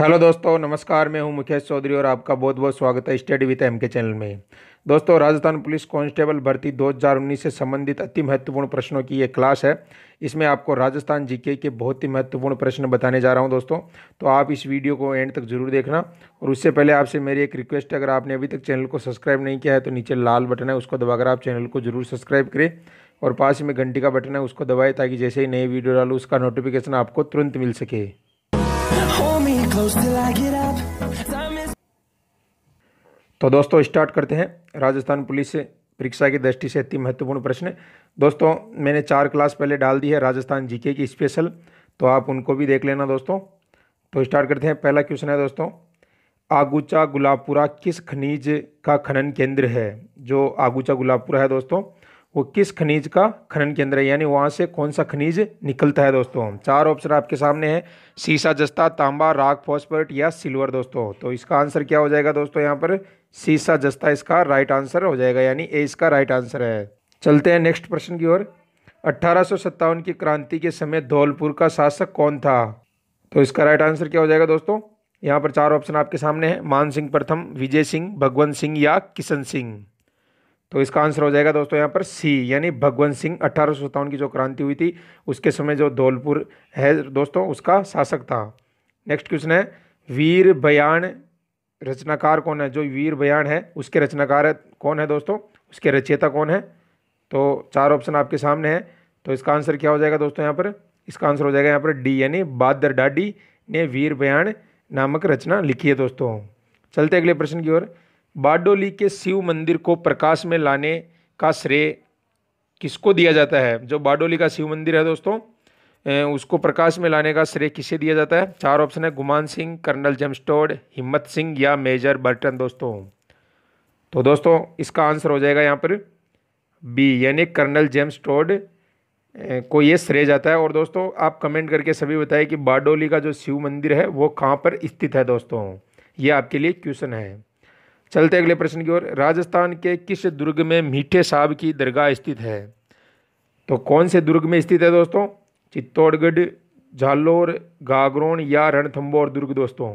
hello दोस्तों नमस्कार मैं हूं मुकेश चौधरी और आपका बहुत बहुत स्वागत है study with M K channel में दोस्तों राजस्थान पुलिस कांस्टेबल भर्ती 2019 से संबंधित अति महत्वपूर्ण प्रश्नों की ये क्लास है इसमें आपको राजस्थान जीके के बहुत ही महत्वपूर्ण प्रश्न बताने जा रहा हूं दोस्तों तो आप इस वीडियो को एंड तक जरूर देखना और उससे पहले आपसे मेरी एक रिक्वेस्ट है अगर आपने अभी तक चैनल को सब्सक्राइब नहीं किया है तो नीचे लाल बटन है उसको दबाकर आप चैनल को जरूर सब्सक्राइब करें और पास में घंटी का बटन है उसको दबाए ताकि जैसे ही नई वीडियो डालूँ उसका नोटिफिकेशन आपको तुरंत मिल सके तो दोस्तों स्टार्ट करते हैं राजस्थान पुलिस से परीक्षा की दृष्टि से अति महत्वपूर्ण प्रश्न दोस्तों मैंने चार क्लास पहले डाल दी है राजस्थान जीके की स्पेशल तो आप उनको भी देख लेना दोस्तों तो स्टार्ट करते हैं पहला क्वेश्चन है दोस्तों आगूचा गुलाबपुरा किस खनिज का खनन केंद्र है जो आगूचा गुलाबपुरा है दोस्तों वो किस खनिज का खनन केंद्र है यानी वहाँ से कौन सा खनिज निकलता है दोस्तों चार ऑप्शन आपके सामने है सीसा जस्ता तांबा राग फॉस्फेट या सिल्वर दोस्तों तो इसका आंसर क्या हो जाएगा दोस्तों यहाँ पर सीसा जस्ता इसका राइट आंसर हो जाएगा यानी ए इसका राइट आंसर है चलते हैं नेक्स्ट प्रश्न की ओर अट्ठारह की क्रांति के समय धौलपुर का शासक कौन था तो इसका राइट आंसर क्या हो जाएगा दोस्तों यहाँ पर चार ऑप्शन आपके सामने हैं मान सिंह प्रथम विजय सिंह भगवंत सिंह या किशन सिंह तो इसका आंसर हो जाएगा दोस्तों यहाँ पर सी यानी भगवंत सिंह अठारह की जो क्रांति हुई थी उसके समय जो धौलपुर है दोस्तों उसका शासक था नेक्स्ट क्वेश्चन है वीर बयान रचनाकार कौन है जो वीर बयान है उसके रचनाकार है, कौन है दोस्तों उसके रचयिता कौन है तो चार ऑप्शन आपके सामने है तो इसका आंसर क्या हो जाएगा दोस्तों यहाँ पर इसका आंसर हो जाएगा यहाँ पर डी यानी बहादुर डाडी ने वीर बयान नामक रचना लिखी है दोस्तों चलते अगले प्रश्न की ओर बारडोली के शिव मंदिर को प्रकाश में लाने का श्रेय किसको दिया जाता है जो बारडोली का शिव मंदिर है दोस्तों उसको प्रकाश में लाने का श्रेय किसे दिया जाता है चार ऑप्शन है गुमान सिंह कर्नल जमस्टोड हिम्मत सिंह या मेजर बर्टन दोस्तों तो दोस्तों इसका आंसर हो जाएगा यहाँ पर बी यानी कर्नल जेम्स टोड को ये श्रेय जाता है और दोस्तों आप कमेंट करके सभी बताएं कि बारडोली का जो शिव मंदिर है वो कहाँ पर स्थित है दोस्तों ये आपके लिए क्वेश्चन है चलते अगले प्रश्न की ओर राजस्थान के किस दुर्ग में मीठे साहब की दरगाह स्थित है तो कौन से दुर्ग में स्थित है दोस्तों चित्तौड़गढ़ झालोर गागरोन या रणथम्बोर दुर्ग दोस्तों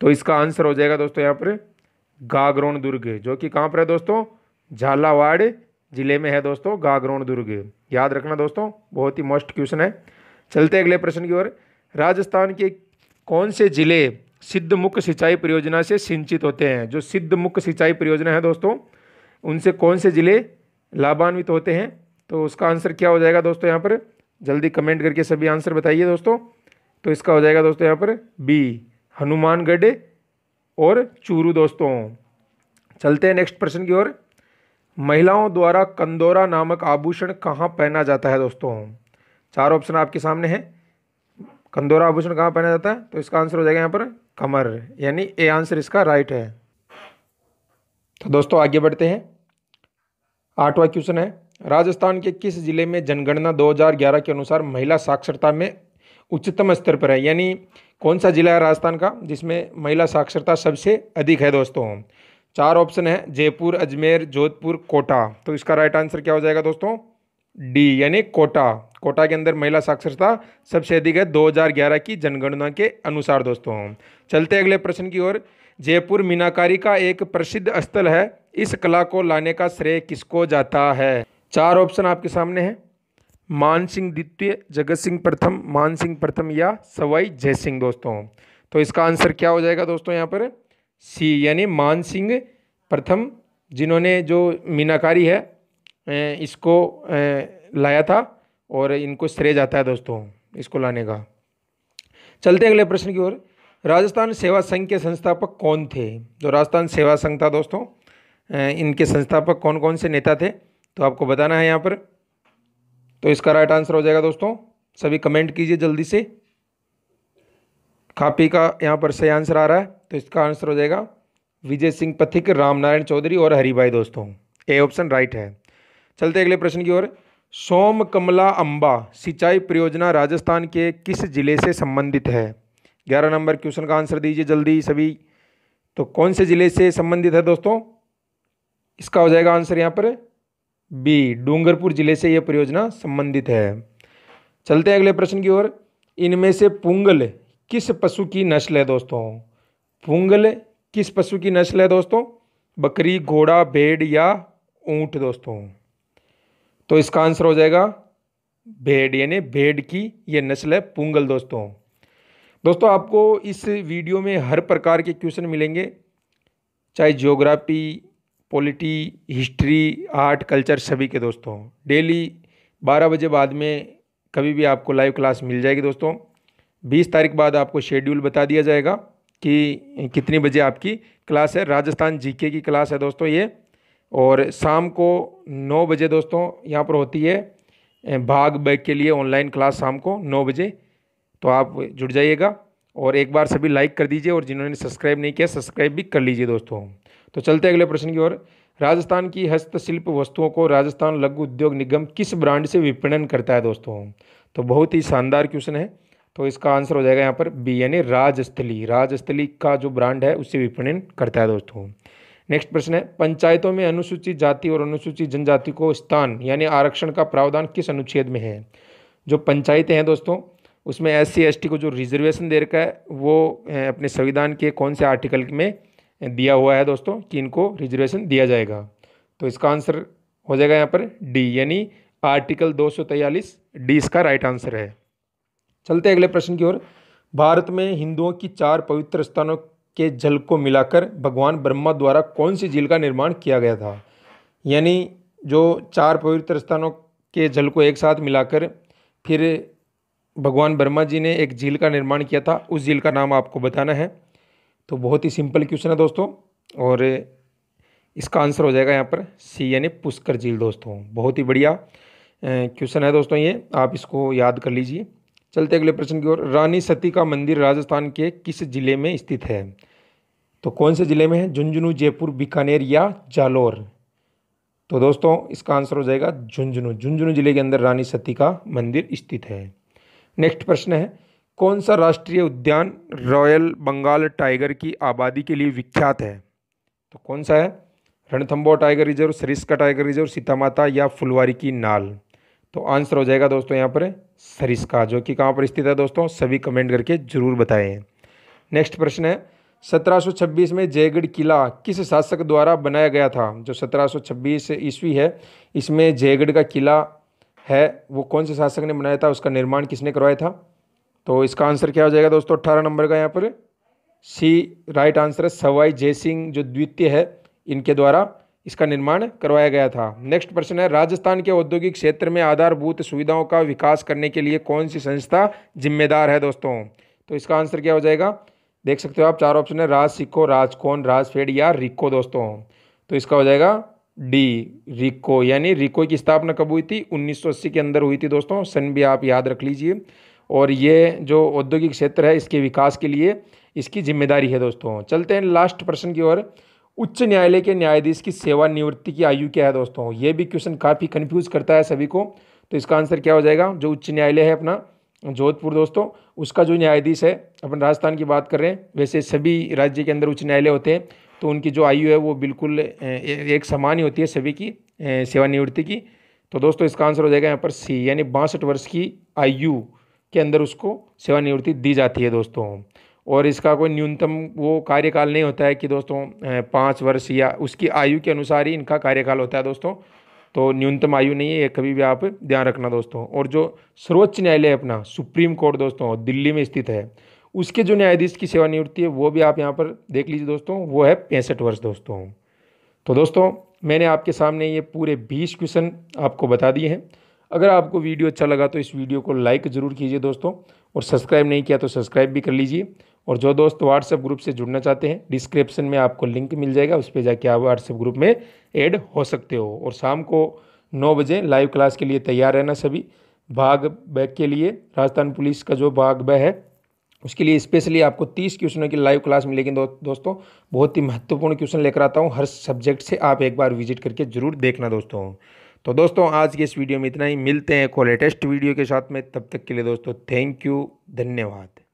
तो इसका आंसर हो जाएगा दोस्तों यहाँ पर गागरोन दुर्ग जो कि कहाँ पर है दोस्तों झालावाड़ जिले में है दोस्तों गागरोन दुर्ग याद रखना दोस्तों बहुत ही मोस्ट क्वेश्चन है चलते अगले प्रश्न की ओर राजस्थान के कौन से ज़िले सिद्ध मुख्य सिंचाई परियोजना से सिंचित होते हैं जो सिद्ध मुख्य सिंचाई परियोजना है दोस्तों उनसे कौन से ज़िले लाभान्वित होते हैं तो उसका आंसर क्या हो जाएगा दोस्तों यहाँ पर जल्दी कमेंट करके सभी आंसर बताइए दोस्तों तो इसका हो जाएगा दोस्तों यहाँ पर बी हनुमानगढ़ और चूरू दोस्तों चलते हैं नेक्स्ट प्रश्न की ओर महिलाओं द्वारा कंदोरा नामक आभूषण कहाँ पहना जाता है दोस्तों चार ऑप्शन आपके सामने हैं कंदोरा आभूषण कहाँ पहना जाता है तो इसका आंसर हो जाएगा यहाँ पर कमर यानी ए आंसर इसका राइट है तो दोस्तों आगे बढ़ते हैं आठवां क्वेश्चन है राजस्थान के किस ज़िले में जनगणना 2011 के अनुसार महिला साक्षरता में उच्चतम स्तर पर है यानी कौन सा ज़िला है राजस्थान का जिसमें महिला साक्षरता सबसे अधिक है दोस्तों चार ऑप्शन है जयपुर अजमेर जोधपुर कोटा तो इसका राइट आंसर क्या हो जाएगा दोस्तों डी यानी कोटा कोटा के अंदर महिला साक्षरता सबसे अधिक है 2011 की जनगणना के अनुसार दोस्तों चलते अगले प्रश्न की ओर जयपुर मीनाकारी का एक प्रसिद्ध स्थल है इस कला को लाने का श्रेय किसको जाता है चार ऑप्शन आपके सामने हैं मान सिंह द्वितीय जगत सिंह प्रथम मान सिंह प्रथम या सवाई जय सिंह दोस्तों तो इसका आंसर क्या हो जाएगा दोस्तों यहाँ पर सी यानी मान सिंह प्रथम जिन्होंने जो मीनाकारी है इसको लाया था और इनको श्रेय जाता है दोस्तों इसको लाने का चलते अगले प्रश्न की ओर राजस्थान सेवा संघ के संस्थापक कौन थे जो तो राजस्थान सेवा संघ था दोस्तों इनके संस्थापक कौन कौन से नेता थे तो आपको बताना है यहाँ पर तो इसका राइट आंसर हो जाएगा दोस्तों सभी कमेंट कीजिए जल्दी से कापी का यहाँ पर सही आंसर आ रहा है तो इसका आंसर हो जाएगा विजय सिंह पथिक रामनारायण चौधरी और हरिभाई दोस्तों ए ऑप्शन राइट है चलते अगले प्रश्न की ओर सोम कमला अम्बा सिंचाई परियोजना राजस्थान के किस जिले से संबंधित है ग्यारह नंबर क्वेश्चन का आंसर दीजिए जल्दी सभी तो कौन से ज़िले से संबंधित है दोस्तों इसका हो जाएगा आंसर यहाँ पर बी डूंगरपुर जिले से यह परियोजना संबंधित है चलते हैं अगले प्रश्न की ओर इनमें से पुंगल किस पशु की नस्ल है दोस्तों पुंगल किस पशु की नस्ल है दोस्तों बकरी घोड़ा भेड़ या ऊंट दोस्तों तो इसका आंसर हो जाएगा भेड़ यानी भेड़ की ये नस्ल है पुंगल दोस्तों दोस्तों आपको इस वीडियो में हर प्रकार के क्वेश्चन मिलेंगे चाहे geography polity history art culture सभी के दोस्तों डेली बारह बजे बाद में कभी भी आपको लाइव क्लास मिल जाएगी दोस्तों बीस तारीख बाद आपको शेड्यूल बता दिया जाएगा कि कितनी बजे आपकी क्लास है राजस्थान जीके की क्लास है दोस्तों ये और शाम को नौ बजे दोस्तों यहाँ पर होती है भाग बैग के लिए ऑनलाइन क्लास शाम को नौ बजे तो आप जुड़ जाइएगा और एक बार सभी लाइक कर दीजिए और जिन्होंने सब्सक्राइब नहीं किया सब्सक्राइब भी कर लीजिए दोस्तों तो चलते अगले प्रश्न की ओर राजस्थान की हस्तशिल्प वस्तुओं को राजस्थान लघु उद्योग निगम किस ब्रांड से विपणन करता है दोस्तों तो बहुत ही शानदार क्वेश्चन है तो इसका आंसर हो जाएगा यहाँ पर बी यानी राजस्थली राजस्थली का जो ब्रांड है उससे विपणन करता है दोस्तों नेक्स्ट प्रश्न है पंचायतों में अनुसूचित जाति और अनुसूचित जनजाति को स्थान यानी आरक्षण का प्रावधान किस अनुच्छेद में है जो पंचायतें हैं दोस्तों उसमें एस सी एस टी को जो रिजर्वेशन दे रखा है वो अपने संविधान के कौन से आर्टिकल में दिया हुआ है दोस्तों कि इनको रिजर्वेशन दिया जाएगा तो इसका आंसर हो जाएगा यहाँ पर डी यानी आर्टिकल दो सौ डी इसका राइट आंसर है चलते अगले प्रश्न की ओर भारत में हिंदुओं की चार पवित्र स्थानों के जल को मिलाकर भगवान ब्रह्मा द्वारा कौन सी झील का निर्माण किया गया था यानी जो चार पवित्र स्थानों के जल को एक साथ मिलाकर फिर भगवान ब्रह्मा जी ने एक झील का निर्माण किया था उस झील का नाम आपको बताना है तो बहुत ही सिंपल क्वेश्चन है दोस्तों और इसका आंसर हो जाएगा यहाँ पर सी यानी पुष्कर झील दोस्तों बहुत ही बढ़िया क्वेश्चन है दोस्तों ये आप इसको याद कर लीजिए चलते अगले प्रश्न की ओर रानी सती का मंदिर राजस्थान के किस जिले में स्थित है तो कौन से ज़िले में है झुंझुनू जयपुर बीकानेर या जालोर तो दोस्तों इसका आंसर हो जाएगा झुंझुनू झुंझुनू जिले के अंदर रानी सती का मंदिर स्थित है नेक्स्ट प्रश्न है कौन सा राष्ट्रीय उद्यान रॉयल बंगाल टाइगर की आबादी के लिए विख्यात है तो कौन सा है Ranthambore tiger reserve Sariska tiger reserve Sita Mata या फुलवारी की नाल तो आंसर हो जाएगा दोस्तों यहाँ पर सरिस्का जो कि कहाँ पर स्थित है दोस्तों सभी कमेंट करके जरूर बताएं नेक्स्ट प्रश्न है 1726 में जयगढ़ किला किस शासक द्वारा बनाया गया था जो 1726 ईस्वी है इसमें जयगढ़ का किला है वो कौन से शासक ने बनाया था उसका निर्माण किसने करवाया था तो इसका आंसर क्या हो जाएगा दोस्तों अट्ठारह नंबर का यहाँ पर सी राइट आंसर है सवाई जय सिंह जो द्वितीय है इनके द्वारा इसका निर्माण करवाया गया था नेक्स्ट प्रश्न है राजस्थान के औद्योगिक क्षेत्र में आधारभूत सुविधाओं का विकास करने के लिए कौन सी संस्था जिम्मेदार है दोस्तों तो इसका आंसर क्या हो जाएगा देख सकते हो आप चार ऑप्शन है राज सिक्को राजकोन फेड या रिको दोस्तों तो इसका हो जाएगा डी रिको यानी रिको की स्थापना कब हुई थी 1980 के अंदर हुई थी दोस्तों सन भी आप याद रख लीजिए और ये जो औद्योगिक क्षेत्र है इसके विकास के लिए इसकी जिम्मेदारी है दोस्तों चलते हैं लास्ट प्रश्न की ओर उच्च न्यायालय के न्यायाधीश की सेवानिवृत्ति की आयु क्या है दोस्तों ये भी क्वेश्चन काफ़ी कन्फ्यूज़ करता है सभी को तो इसका आंसर क्या हो जाएगा जो उच्च न्यायालय है अपना जोधपुर दोस्तों उसका जो न्यायाधीश है अपन राजस्थान की बात कर रहे हैं वैसे सभी राज्य के अंदर उच्च न्यायालय होते हैं तो उनकी जो आयु है वो बिल्कुल एक समान ही होती है सभी की सेवानिवृत्ति की तो दोस्तों इसका आंसर हो जाएगा यहाँ पर सी यानी बासठ वर्ष की आयु के अंदर उसको सेवानिवृत्ति दी जाती है दोस्तों और इसका कोई न्यूनतम वो कार्यकाल नहीं होता है कि दोस्तों पाँच वर्ष या उसकी आयु के अनुसार ही इनका कार्यकाल होता है दोस्तों तो न्यूनतम आयु नहीं है ये कभी भी आप ध्यान रखना दोस्तों और जो सर्वोच्च न्यायालय अपना सुप्रीम कोर्ट दोस्तों दिल्ली में स्थित है उसके जो न्यायाधीश की सेवानिवृत्ति है वो भी आप यहाँ पर देख लीजिए दोस्तों वो है पैंसठ वर्ष दोस्तों तो दोस्तों मैंने आपके सामने ये पूरे बीस क्वेश्चन आपको बता दिए हैं अगर आपको वीडियो अच्छा लगा तो इस वीडियो को लाइक ज़रूर कीजिए दोस्तों और सब्सक्राइब नहीं किया तो सब्सक्राइब भी कर लीजिए और जो दोस्त व्हाट्सएप ग्रुप से जुड़ना चाहते हैं डिस्क्रिप्शन में आपको लिंक मिल जाएगा उस पर जाके आप व्हाट्सएप ग्रुप में ऐड हो सकते हो और शाम को नौ बजे लाइव क्लास के लिए तैयार रहना सभी भाग ब के लिए राजस्थान पुलिस का जो भाग ब है उसके लिए स्पेशली आपको तीस क्वेश्चनों की लाइव क्लास मिलेगी दो, दोस्तों बहुत ही महत्वपूर्ण क्वेश्चन लेकर आता हूँ हर सब्जेक्ट से आप एक बार विजिट करके ज़रूर देखना दोस्तों तो दोस्तों आज के इस वीडियो में इतना ही मिलते हैं एक लेटेस्ट वीडियो के साथ में तब तक के लिए दोस्तों थैंक यू धन्यवाद